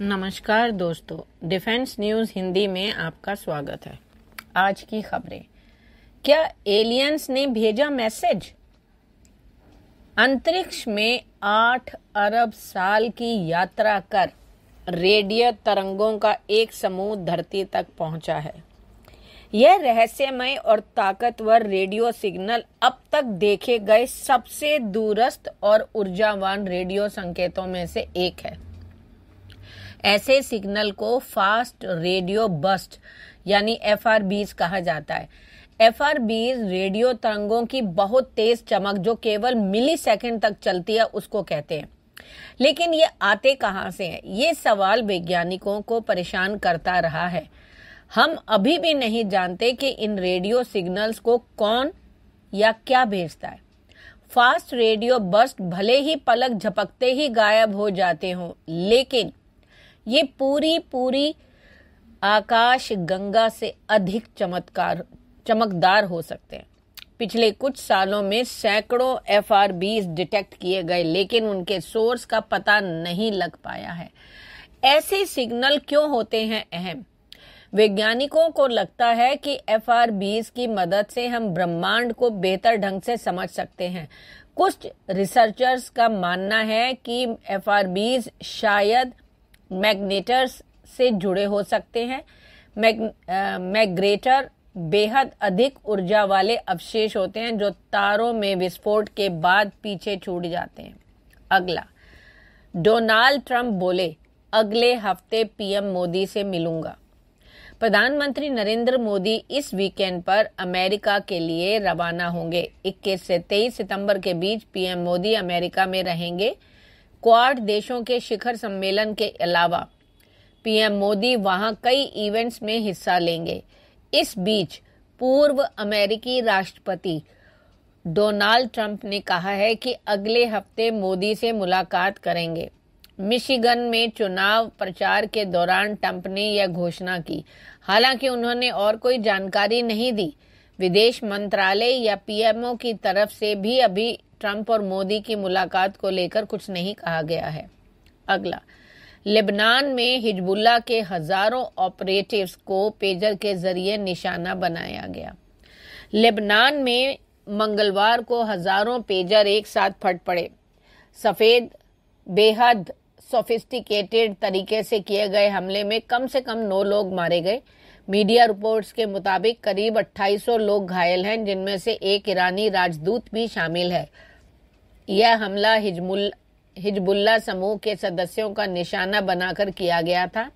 नमस्कार दोस्तों defence news Hindi में आपका स्वागत है आज की खबरें क्या एलियंस ने भेजा मैसेज अंतरिक्ष में आठ अरब साल की यात्रा कर रेडियो तरंगों का एक समूह धरती तक पहुंचा है यह रहस्यमय और ताकतवर रेडियो सिग्नल अब तक देखे गए सबसे दूरस्थ और ऊर्जावान रेडियो संकेतों में से एक है ऐसे सिग्नल को फास्ट रेडियो बस्ट यानी एफ आर बीज कहा जाता है एफ आर बीज रेडियो तरंगों की बहुत तेज चमक जो केवल मिली सेकेंड तक चलती है उसको कहते हैं लेकिन ये आते कहाँ से हैं ये सवाल वैज्ञानिकों को परेशान करता रहा है हम अभी भी नहीं जानते कि इन रेडियो सिग्नल्स को कौन या क्या भेजता है फास्ट रेडियो बस्ट भले ही पलक झपकते ही गायब हो जाते हों लेकिन ये पूरी पूरी आकाश गंगा से अधिक चमत्कार चमकदार हो सकते हैं पिछले कुछ सालों में सैकड़ों एफ आर डिटेक्ट किए गए लेकिन उनके सोर्स का पता नहीं लग पाया है ऐसे सिग्नल क्यों होते हैं अहम वैज्ञानिकों को लगता है कि एफ आर की मदद से हम ब्रह्मांड को बेहतर ढंग से समझ सकते हैं कुछ रिसर्चर्स का मानना है कि एफ आर शायद मैग्नेटर्स से जुड़े हो सकते हैं मैग मैग्रेटर बेहद अधिक ऊर्जा वाले अवशेष होते हैं जो तारों में विस्फोट के बाद पीछे छूट जाते हैं अगला डोनाल्ड ट्रंप बोले अगले हफ्ते पीएम मोदी से मिलूंगा प्रधानमंत्री नरेंद्र मोदी इस वीकेंड पर अमेरिका के लिए रवाना होंगे 21 से 23 सितंबर के बीच पीएम मोदी अमेरिका में रहेंगे क्वाड देशों के शिखर सम्मेलन के अलावा पीएम मोदी वहां कई इवेंट्स में हिस्सा लेंगे इस बीच पूर्व अमेरिकी राष्ट्रपति डोनाल्ड ट्रंप ने कहा है कि अगले हफ्ते मोदी से मुलाकात करेंगे मिशिगन में चुनाव प्रचार के दौरान ट्रंप ने यह घोषणा की हालांकि उन्होंने और कोई जानकारी नहीं दी विदेश मंत्रालय या पीएमओ की तरफ से भी अभी ट्रंप और मोदी की मुलाकात को लेकर कुछ नहीं कहा गया है अगला लेबनान में हिजबुल्ला के हजारों ऑपरेटिव्स को पेजर के जरिए निशाना बनाया गया लेबनान में मंगलवार को हजारों पेजर एक साथ फट पड़े सफेद बेहद सोफिस्टिकेटेड तरीके से किए गए हमले में कम से कम नौ लोग मारे गए मीडिया रिपोर्ट्स के मुताबिक करीब 2800 लोग घायल हैं जिनमें से एक ईरानी राजदूत भी शामिल है यह हमला हिजमुल हिजबुल्ला समूह के सदस्यों का निशाना बनाकर किया गया था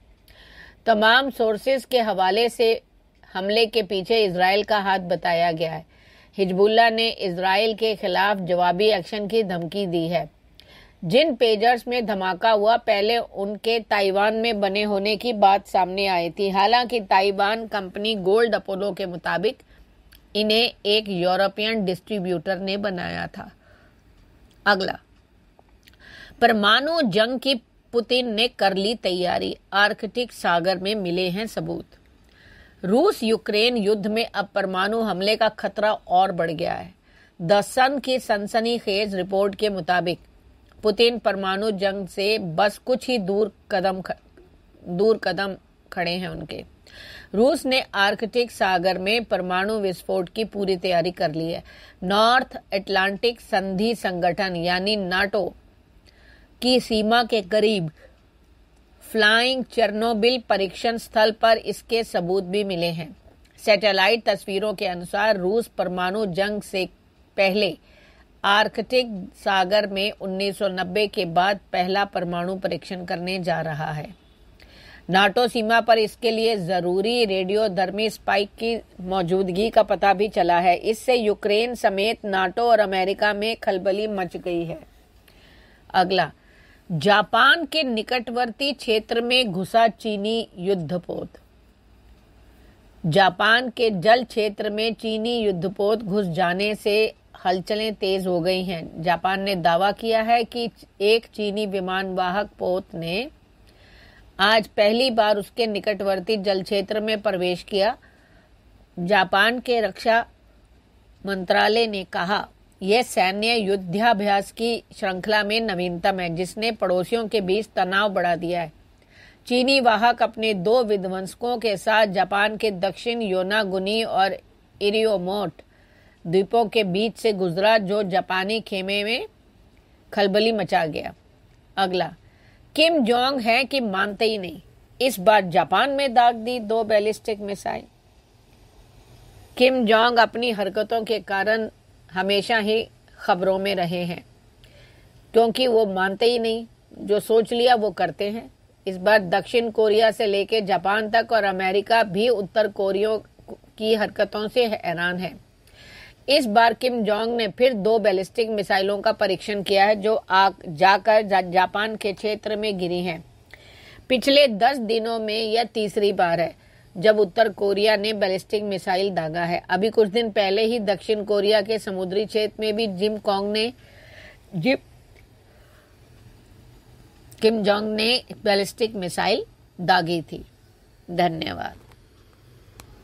तमाम सोर्सेज के हवाले से हमले के पीछे इसराइल का हाथ बताया गया है हिजबुल्ला ने इसराइल के खिलाफ जवाबी एक्शन की धमकी दी है जिन पेजर्स में धमाका हुआ पहले उनके ताइवान में बने होने की बात सामने आई थी हालांकि ताइवान कंपनी गोल्ड अपोलो के मुताबिक इन्हें एक यूरोपियन डिस्ट्रीब्यूटर ने बनाया था अगला परमाणु जंग की पुतिन ने कर ली तैयारी आर्कटिक सागर में मिले हैं सबूत रूस यूक्रेन युद्ध में अब परमाणु हमले का खतरा और बढ़ गया है द सन की सनसनीखेज रिपोर्ट के मुताबिक पुतिन परमाणु जंग से बस कुछ ही दूर कदम ख, दूर कदम खड़े हैं उनके रूस ने आर्कटिक सागर में परमाणु विस्फोट की पूरी तैयारी कर ली है नॉर्थ एटलांटिक संधि संगठन यानी नाटो की सीमा के करीब फ्लाइंग चेरनोबिल परीक्षण स्थल पर इसके सबूत भी मिले हैं सैटेलाइट तस्वीरों के अनुसार रूस परमाणु जंग से पहले आर्कटिक सागर में 1990 के बाद पहला परमाणु परीक्षण करने जा रहा है नाटो सीमा पर इसके लिए जरूरी रेडियो धर्मी स्पाइक की मौजूदगी का पता भी चला है इससे यूक्रेन समेत नाटो और अमेरिका में खलबली मच गई है अगला जापान के निकटवर्ती क्षेत्र में घुसा चीनी युद्धपोत जापान के जल क्षेत्र में चीनी युद्धपोत घुस जाने से हलचलें तेज हो गई हैं जापान ने दावा किया है कि एक चीनी विमान वाहक पोत ने आज पहली बार उसके निकटवर्ती जल क्षेत्र में प्रवेश किया जापान के रक्षा मंत्रालय ने कहा यह सैन्य युद्धाभ्यास की श्रृंखला में नवीनतम है जिसने पड़ोसियों के बीच तनाव बढ़ा दिया है चीनी वाहक अपने दो विध्वंसकों के साथ जापान के दक्षिण योनागुनी और इरियोमोट द्वीपों के बीच से गुजरा जो जापानी खेमे में खलबली मचा गया अगला किम जोंग है कि मानते ही नहीं इस बार जापान में दाग दी दो बैलिस्टिक मिसाइल किम जोंग अपनी हरकतों के कारण हमेशा ही खबरों में रहे हैं क्योंकि वो मानते ही नहीं जो सोच लिया वो करते हैं इस बार दक्षिण कोरिया से लेकर जापान तक और अमेरिका भी उत्तर कोरियो की हरकतों से हैरान है इस बार किम जोंग ने फिर दो बैलिस्टिक मिसाइलों का परीक्षण किया है जो आ जाकर जा, जापान के क्षेत्र में गिरी हैं पिछले दस दिनों में यह तीसरी बार है जब उत्तर कोरिया ने बैलिस्टिक मिसाइल दागा है अभी कुछ दिन पहले ही दक्षिण कोरिया के समुद्री क्षेत्र में भी जिम कॉन्ग ने जिम किम जोंग ने बैलिस्टिक मिसाइल दागी थी धन्यवाद